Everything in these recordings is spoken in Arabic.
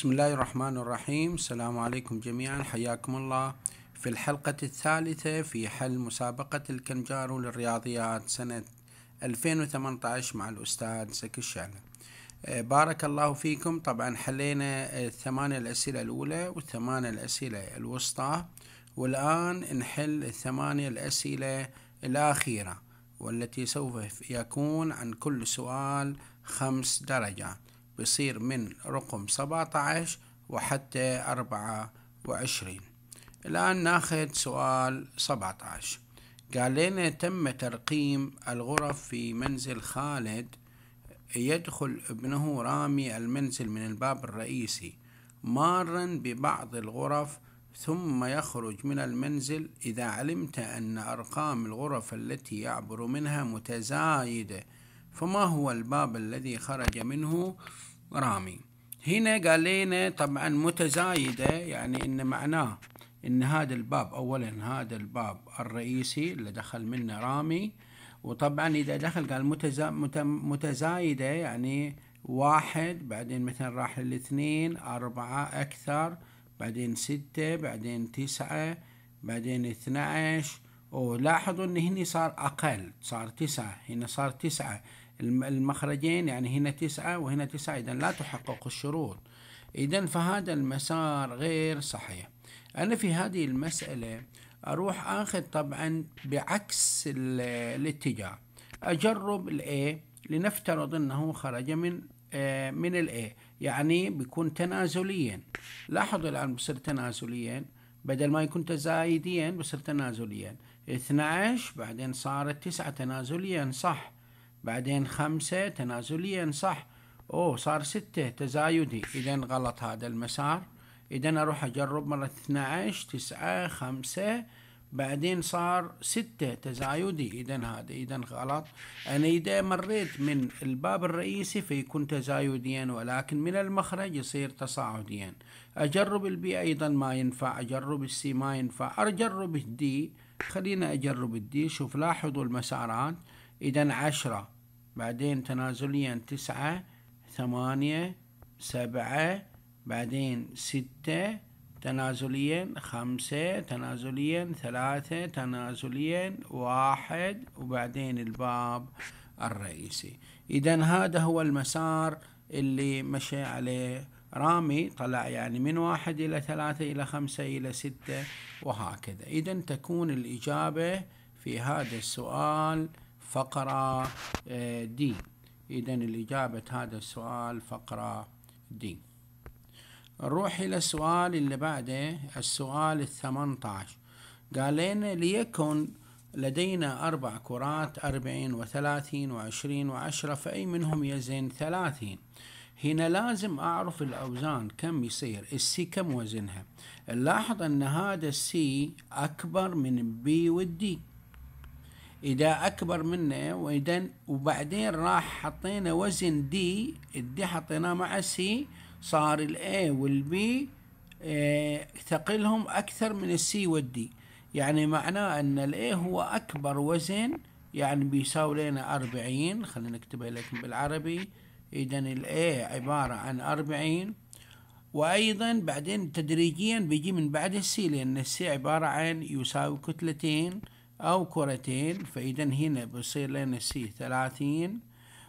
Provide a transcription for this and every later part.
بسم الله الرحمن الرحيم السلام عليكم جميعا حياكم الله في الحلقة الثالثة في حل مسابقة الكنجارو للرياضيات سنة 2018 مع الأستاذ زكي الشعلة بارك الله فيكم طبعا حلينا الثمانية الأسئلة الأولى والثمانية الأسئلة الوسطى والآن نحل الثمانية الأسئلة الأخيرة والتي سوف يكون عن كل سؤال خمس درجات بصير من رقم 17 وحتى 24 الآن ناخذ سؤال 17 قال لنا تم ترقيم الغرف في منزل خالد يدخل ابنه رامي المنزل من الباب الرئيسي مارا ببعض الغرف ثم يخرج من المنزل إذا علمت أن أرقام الغرف التي يعبر منها متزايدة فما هو الباب الذي خرج منه رامي هنا قال لنا طبعا متزايدة يعني إن معناه إن هذا الباب أولا هذا الباب الرئيسي اللي دخل منه رامي وطبعا إذا دخل قال متزا متزايدة يعني واحد بعدين مثلا راح الاثنين أربعة أكثر بعدين ستة بعدين تسعة بعدين اثنى عشر ولاحظوا ان هنا صار اقل صار تسعة هنا صار تسعة المخرجين يعني هنا تسعة وهنا تسعة إذا لا تحقق الشروط إذا فهذا المسار غير صحيح أنا في هذه المسألة أروح آخذ طبعا بعكس الاتجاه أجرب A لنفترض أنه خرج من آه، من من A يعني بيكون تنازليا لاحظوا الآن بصير تنازليا بدل ما يكون تزايديا بصير تنازليا 12 بعدين صارت 9 تنازليا صح بعدين خمسة تنازليا صح أوه صار ستة تزايدي إذا غلط هذا المسار إذا أروح أجرب مرة 12 تسعة خمسة بعدين صار ستة تزايدي إذا هذا إذا غلط أنا إذا مريت من الباب الرئيسي فيكون تزايديا ولكن من المخرج يصير تصاعديا أجرب البي أيضا ما ينفع أجرب السي ما ينفع أجرب الدي خلينا أجرب الدي شوف لاحظوا المسارات إذا عشرة بعدين تنازليا تسعة ثمانية سبعة بعدين ستة تنازليا خمسة تنازليا ثلاثة تنازليا واحد وبعدين الباب الرئيسي إذا هذا هو المسار اللي مشى عليه رامي طلع يعني من واحد إلى ثلاثة إلى خمسة إلى ستة وهكذا إذا تكون الإجابة في هذا السؤال فقرة دي آه، إذا الإجابة هذا السؤال فقرة دي نروح إلى السؤال اللي بعده السؤال الثمنتاش قال لنا ليكن لدينا أربع كرات أربعين وثلاثين وعشرين وعشرة فأي منهم يزن ثلاثين هنا لازم أعرف الأوزان كم يصير السي كم وزنها نلاحظ أن هذا السي أكبر من البي والدي إذا أكبر منه وإذا وبعدين راح حطينا وزن دي الدي حطيناه مع سي صار الاي والبي اه ثقلهم أكثر من السي والدي يعني معناه أن الاي هو أكبر وزن يعني بيساوي لنا أربعين خلينا نكتبها لكم بالعربي إذا الاي عبارة عن أربعين وأيضا بعدين تدريجيا بيجي من بعد السي لأن السي عبارة عن يساوي كتلتين أو كرتين فإذا هنا بصير لنا سي ثلاثين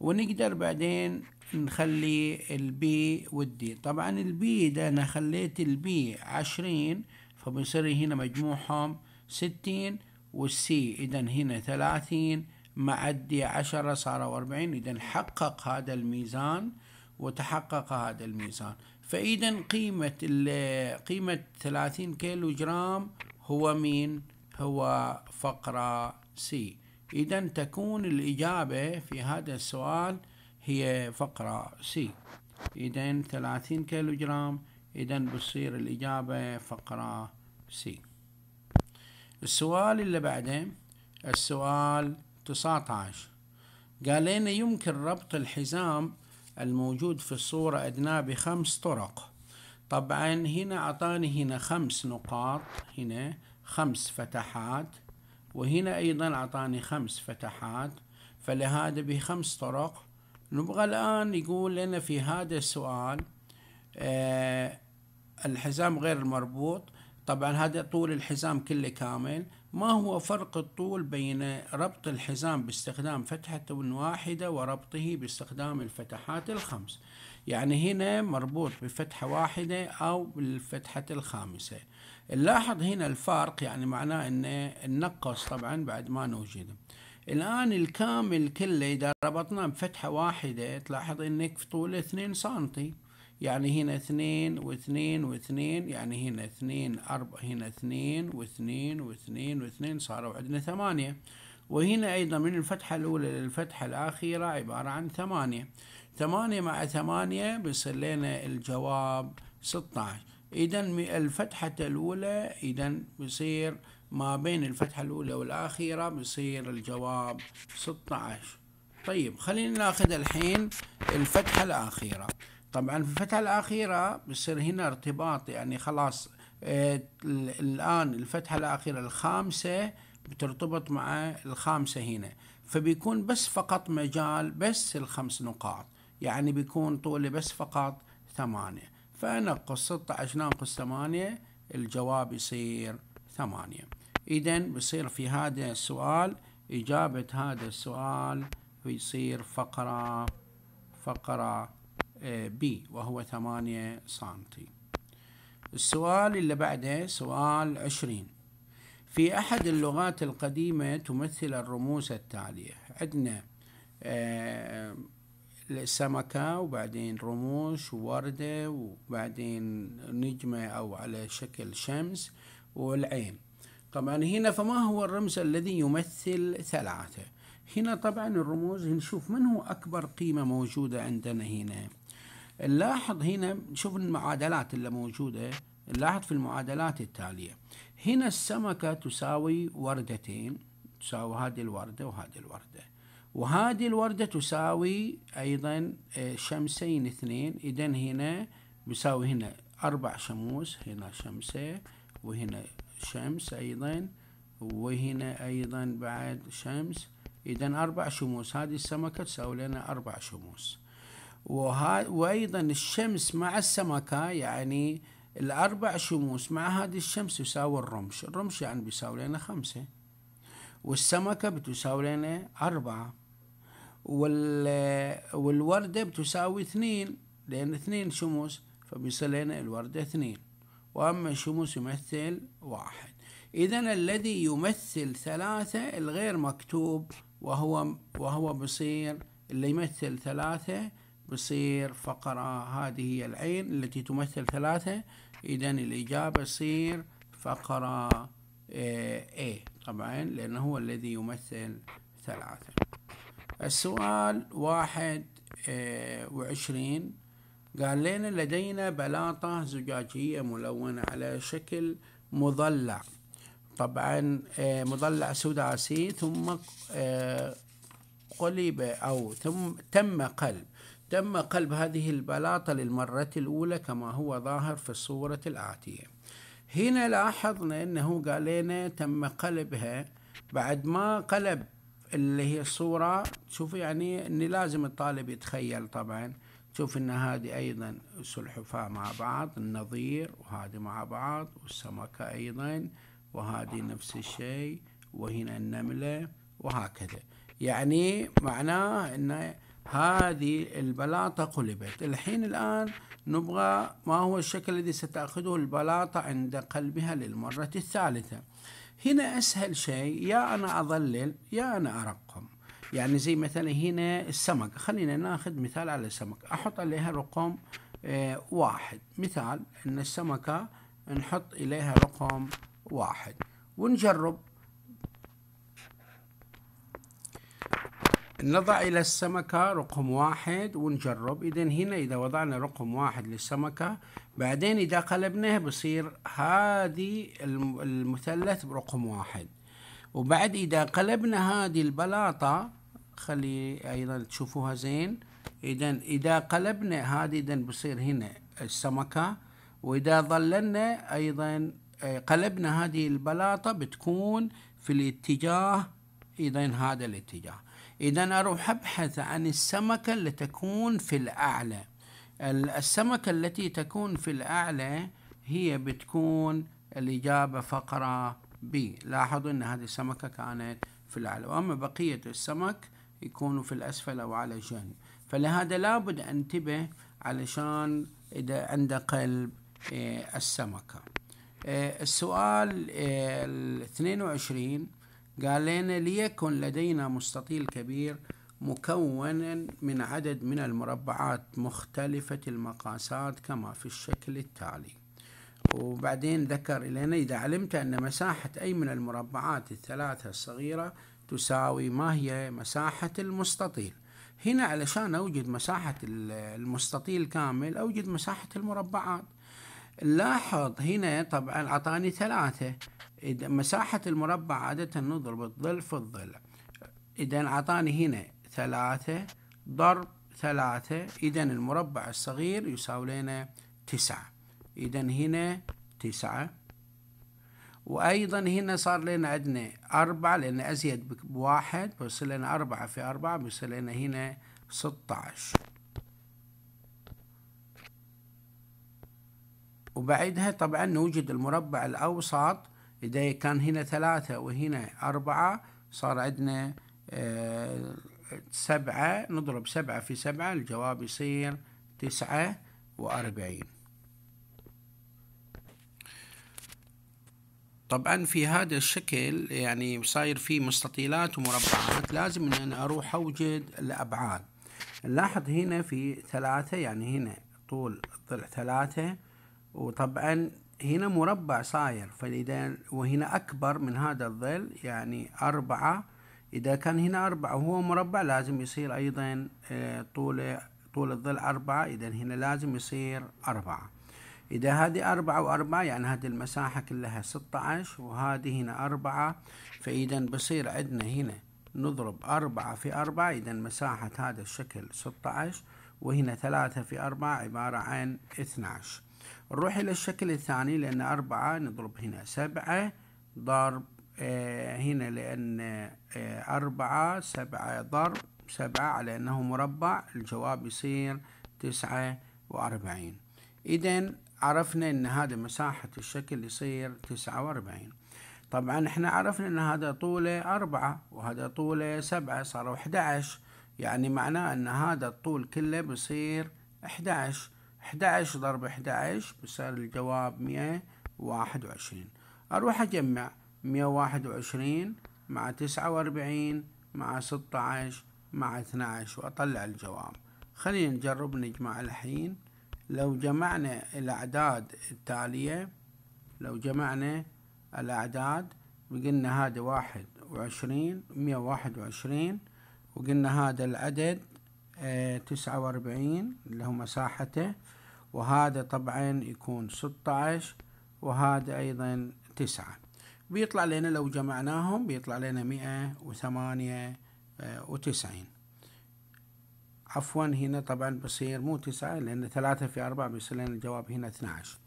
ونقدر بعدين نخلي البي والدي طبعا البي إذا أنا خليت البي عشرين فبصير هنا مجموعهم ستين والسي إذا هنا ثلاثين مع الدي عشرة صاروا أربعين إذا حقق هذا الميزان وتحقق هذا الميزان فإذا قيمة قيمة ثلاثين كيلو جرام هو مين؟ هو فقرة C إذا تكون الإجابة في هذا السؤال هي فقرة C إذا 30 كيلو جرام إذا بصير الإجابة فقرة C السؤال اللي بعده السؤال 19 قال لنا يمكن ربط الحزام الموجود في الصورة أدنى بخمس طرق طبعا هنا أعطاني هنا خمس نقاط هنا خمس فتحات وهنا أيضا أعطاني خمس فتحات فلهذا بخمس طرق نبغى الآن يقول لنا في هذا السؤال آه الحزام غير المربوط طبعا هذا طول الحزام كله كامل ما هو فرق الطول بين ربط الحزام باستخدام فتحة واحدة وربطه باستخدام الفتحات الخمس يعني هنا مربوط بفتحة واحدة أو بالفتحة الخامسة نلاحظ هنا الفرق يعني معناه انه نقص طبعا بعد ما نوجد الآن الكامل كله إذا ربطناه بفتحة واحدة تلاحظ إنك في طوله 2 سنتي يعني هنا اثنين واثنين واثنين يعني هنا اثنين 4 هنا اثنين واثنين واثنين واثنين صاروا عندنا ثمانية وهنا أيضا من الفتحة الأولى للفتحة الأخيرة عبارة عن ثمانية ثمانية مع ثمانية بيصير لنا الجواب 16 إذا الفتحة الأولى إذا بصير ما بين الفتحة الأولى والأخيرة بصير الجواب 16 طيب خلينا ناخذ الحين الفتحة الأخيرة طبعا في الفتحة الأخيرة بصير هنا ارتباط يعني خلاص آه، الآن الفتحة الأخيرة الخامسة بترتبط مع الخامسة هنا فبيكون بس فقط مجال بس الخمس نقاط يعني بيكون طوله بس فقط ثمانية فأنا فنقص 16 ناقص 8 الجواب يصير 8 إذا بصير في هذا السؤال إجابة هذا السؤال بيصير فقرة فقرة بي آه، وهو 8 سنتي السؤال اللي بعده سؤال 20 في أحد اللغات القديمة تمثل الرموز التالية عندنا آه، السمكة وبعدين رموش ووردة وبعدين نجمة أو على شكل شمس والعين طبعا هنا فما هو الرمز الذي يمثل ثلاثة هنا طبعا الرموز نشوف من هو أكبر قيمة موجودة عندنا هنا نلاحظ هنا نشوف المعادلات اللي موجودة نلاحظ في المعادلات التالية هنا السمكة تساوي وردتين تساوي هذه الوردة وهذه الوردة وهذه الوردة تساوي أيضا آه، شمسين اثنين إذا هنا بيساوي هنا أربع شموس هنا شمسة وهنا شمس أيضا وهنا أيضا بعد شمس إذا أربع شموس هذه السمكة تساوي لنا أربع شموس وها وأيضا الشمس مع السمكة يعني الأربع شموس مع هذه الشمس يساوي الرمش الرمش يعني بيساوي لنا خمسة والسمكة بتساوي لنا أربعة وال والوردة بتساوي اثنين لأن اثنين شموس فبيصير لنا الوردة اثنين وأما الشموس يمثل واحد إذا الذي يمثل ثلاثة الغير مكتوب وهو وهو بصير اللي يمثل ثلاثة بصير فقرة هذه هي العين التي تمثل ثلاثة إذا الإجابة تصير فقرة آه، A طبعا لأنه هو الذي يمثل ثلاثة السؤال واحد آه، وعشرين قال لنا لدينا بلاطة زجاجية ملونة على شكل مضلع طبعا آه، مضلع سداسي ثم آه، قلب أو ثم تم قلب تم قلب هذه البلاطة للمرة الأولى كما هو ظاهر في الصورة الآتية هنا لاحظنا أنه قال لنا تم قلبها بعد ما قلب اللي هي الصورة تشوف يعني ان لازم الطالب يتخيل طبعا تشوف ان هذه ايضا سلحفاة مع بعض النظير وهذه مع بعض والسمكة ايضا وهذه نفس الشيء وهنا النملة وهكذا يعني معناه ان هذه البلاطة قلبت الحين الآن نبغى ما هو الشكل الذي ستأخذه البلاطة عند قلبها للمرة الثالثة هنا أسهل شيء يا أنا أظلل يا أنا أرقم يعني زي مثلا هنا السمك خلينا ناخذ مثال على السمك أحط عليها رقم آه، واحد مثال أن السمكة نحط إليها رقم واحد ونجرب نضع إلى السمكة رقم واحد ونجرب إذا هنا إذا وضعنا رقم واحد للسمكة بعدين إذا قلبناها بصير هذه المثلث برقم واحد وبعد إذا قلبنا هذه البلاطة خلي أيضا تشوفوها زين إذا إذا قلبنا هذه إذا بصير هنا السمكة وإذا ظللنا أيضا آه، قلبنا هذه البلاطة بتكون في الاتجاه إذا هذا الاتجاه إذا أروح أبحث عن السمكة اللي تكون في الأعلى السمكة التي تكون في الأعلى هي بتكون الإجابة فقرة ب لاحظوا أن هذه السمكة كانت في الأعلى وأما بقية السمك يكونوا في الأسفل أو على جنب فلهذا لابد أنتبه علشان إذا عند قلب إيه، السمكة إيه، السؤال 22 إيه، قال لنا ليكن لدينا مستطيل كبير مكونا من عدد من المربعات مختلفة المقاسات كما في الشكل التالي وبعدين ذكر إلينا إذا علمت أن مساحة أي من المربعات الثلاثة الصغيرة تساوي ما هي مساحة المستطيل هنا علشان أوجد مساحة المستطيل كامل أوجد مساحة المربعات لاحظ هنا طبعا أعطاني ثلاثة مساحة المربع عادة نضرب الظل في الظل إذا أعطاني هنا ثلاثة ضرب ثلاثة إذا المربع الصغير يساوي لنا تسعة إذا هنا تسعة وأيضا هنا صار لنا عندنا أربعة لأن أزيد بواحد بيصير لنا أربعة في أربعة بيصير لنا هنا ستة عشر وبعدها طبعا نوجد المربع الأوسط إذا كان هنا ثلاثة وهنا أربعة صار عندنا آه، سبعة نضرب سبعة في سبعة الجواب يصير تسعة وأربعين طبعا في هذا الشكل يعني صاير في مستطيلات ومربعات لازم ان انا اروح اوجد الابعاد نلاحظ هنا في ثلاثة يعني هنا طول طلع ثلاثة وطبعا هنا مربع صاير فإذا وهنا أكبر من هذا الظل يعني أربعة إذا كان هنا أربعة وهو مربع لازم يصير أيضا آه، طول طول الظل أربعة إذا هنا لازم يصير أربعة إذا هذه أربعة وأربعة يعني هذه المساحة كلها ستة عشر وهذه هنا أربعة فإذا بصير عندنا هنا نضرب أربعة في أربعة إذا مساحة هذا الشكل ستة عشر وهنا ثلاثة في أربعة عبارة عن اثنا عشر نروح إلى الشكل الثاني لأن أربعة نضرب هنا سبعة ضرب آه هنا لأن آه أربعة سبعة ضرب سبعة على أنه مربع الجواب يصير تسعة وأربعين إذا عرفنا أن هذا مساحة الشكل يصير تسعة وأربعين طبعا احنا عرفنا أن هذا طوله أربعة وهذا طوله سبعة صاروا 11 يعني معناه أن هذا الطول كله بصير 11 11 ضرب 11 بصير الجواب 121 أروح أجمع 121 مع 49 مع 16 مع 12 وأطلع الجواب خلينا نجرب نجمع الحين لو جمعنا الأعداد التالية لو جمعنا الأعداد وقلنا هذا واحد وعشرين مية واحد وعشرين وقلنا هذا العدد آه، تسعة واربعين اللي هو مساحته وهذا طبعا يكون ستة عشر وهذا ايضا تسعة بيطلع لنا لو جمعناهم بيطلع لنا مئة وثمانية آه، وتسعين عفوا هنا طبعا بصير مو تسعة لان ثلاثة في اربعة بيصير لنا الجواب هنا اثنى عشر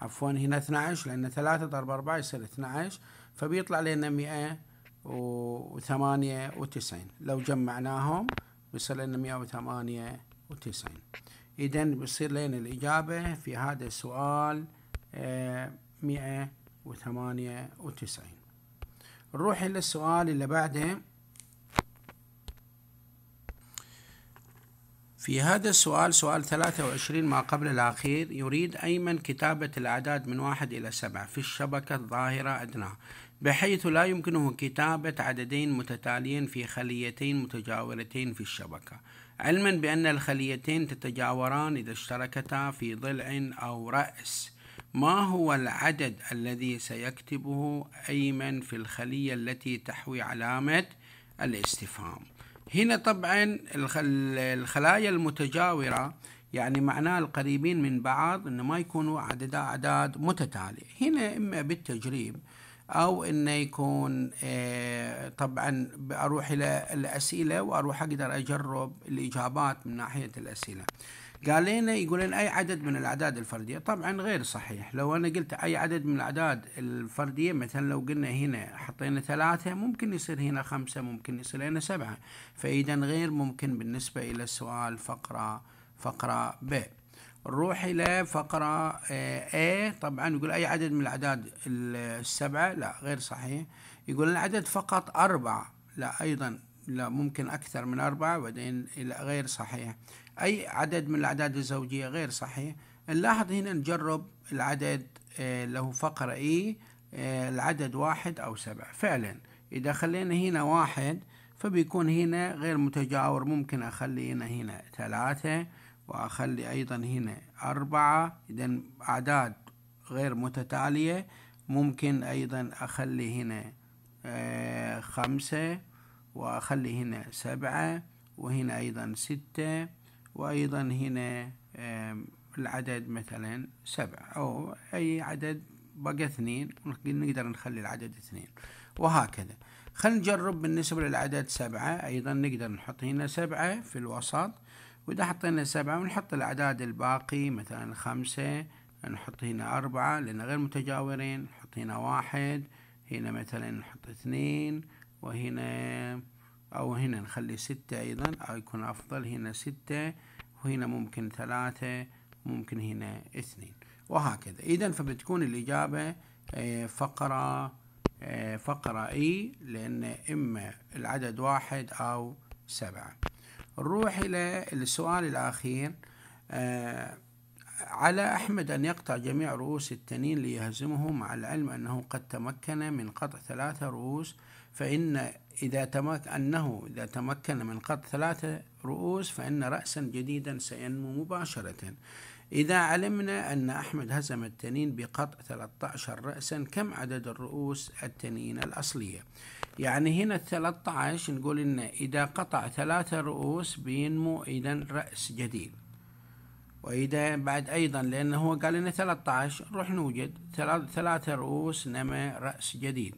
عفوا هنا اثنى عشر لان ثلاثة ضرب اربعة يصير اثنى عشر فبيطلع لنا مئة وثمانية وتسعين لو جمعناهم بيصير لنا 198 إذا بيصير لنا الإجابة في هذا السؤال 198 آه، نروح إلى السؤال اللي بعده في هذا السؤال سؤال 23 ما قبل الأخير يريد أيمن كتابة الأعداد من واحد إلى سبعة في الشبكة الظاهرة أدنى بحيث لا يمكنه كتابة عددين متتاليين في خليتين متجاورتين في الشبكة علما بأن الخليتين تتجاوران إذا اشتركتا في ضلع أو رأس ما هو العدد الذي سيكتبه أيمن في الخلية التي تحوي علامة الاستفهام هنا طبعا الخلايا المتجاورة يعني معناه القريبين من بعض أنه ما يكونوا عددا أعداد متتالية هنا إما بالتجريب او انه يكون آه، طبعا اروح الى الاسئله واروح اقدر اجرب الاجابات من ناحيه الاسئله قال لنا يقولون اي عدد من الاعداد الفرديه طبعا غير صحيح لو انا قلت اي عدد من الاعداد الفرديه مثلا لو قلنا هنا حطينا ثلاثه ممكن يصير هنا خمسه ممكن يصير هنا سبعه فاذا غير ممكن بالنسبه الى السؤال فقره فقره ب نروح إلى فقرة A آه، آه، طبعا يقول أي عدد من الأعداد السبعة لا غير صحيح يقول العدد فقط أربعة لا أيضا لا ممكن أكثر من أربعة بعدين غير صحيح أي عدد من الأعداد الزوجية غير صحيح نلاحظ هنا نجرب العدد آه، له فقرة E العدد واحد أو سبعة فعلا إذا خلينا هنا واحد فبيكون هنا غير متجاور ممكن أخلي هنا هنا ثلاثة وأخلي أيضا هنا أربعة إذا أعداد غير متتالية ممكن أيضا أخلي هنا آه، خمسة وأخلي هنا سبعة وهنا أيضا ستة وأيضا هنا العدد مثلا سبعة أو أي عدد بقى اثنين نقدر نخلي العدد اثنين وهكذا خلينا نجرب بالنسبة للعدد سبعة أيضا نقدر نحط هنا سبعة في الوسط وإذا حطينا سبعة ونحط الأعداد الباقي مثلا خمسة نحط هنا أربعة لأن غير متجاورين نحط هنا واحد هنا مثلا نحط اثنين وهنا أو هنا نخلي ستة أيضا أو يكون أفضل هنا ستة وهنا ممكن ثلاثة ممكن هنا اثنين وهكذا إذا فبتكون الإجابة آه، فقرة آه، فقرة إي لأن إما العدد واحد أو سبعة نروح إلى السؤال الأخير آه على أحمد أن يقطع جميع رؤوس التنين ليهزمه مع العلم أنه قد تمكن من قطع ثلاثة رؤوس فإن إذا تمكن أنه إذا تمكن من قطع ثلاثة رؤوس فإن رأسا جديدا سينمو مباشرة إذا علمنا أن أحمد هزم التنين بقطع 13 رأسا كم عدد الرؤوس التنين الأصلية؟ يعني هنا ال 13 نقول إن إذا قطع ثلاثة رؤوس بينمو إذا رأس جديد وإذا بعد أيضا لأنه هو قال لنا 13 نروح نوجد ثلاثة رؤوس نما رأس جديد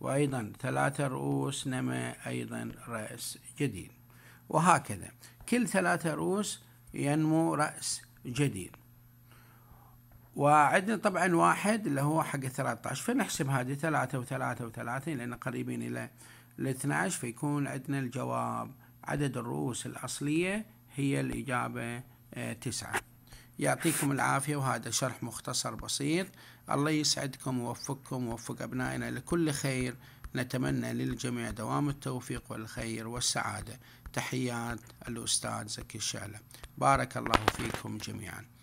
وأيضا ثلاثة رؤوس نما أيضا رأس جديد وهكذا كل ثلاثة رؤوس ينمو رأس جديد وعندنا طبعا واحد اللي هو حق 13 فنحسب هذه و3 و3 لأن قريبين إلى ال 12 فيكون عندنا الجواب عدد الرؤوس الأصلية هي الإجابة 9 آه، يعطيكم العافية وهذا شرح مختصر بسيط الله يسعدكم ويوفقكم ويوفق أبنائنا لكل خير نتمنى للجميع دوام التوفيق والخير والسعادة تحيات الأستاذ زكي الشعلة بارك الله فيكم جميعاً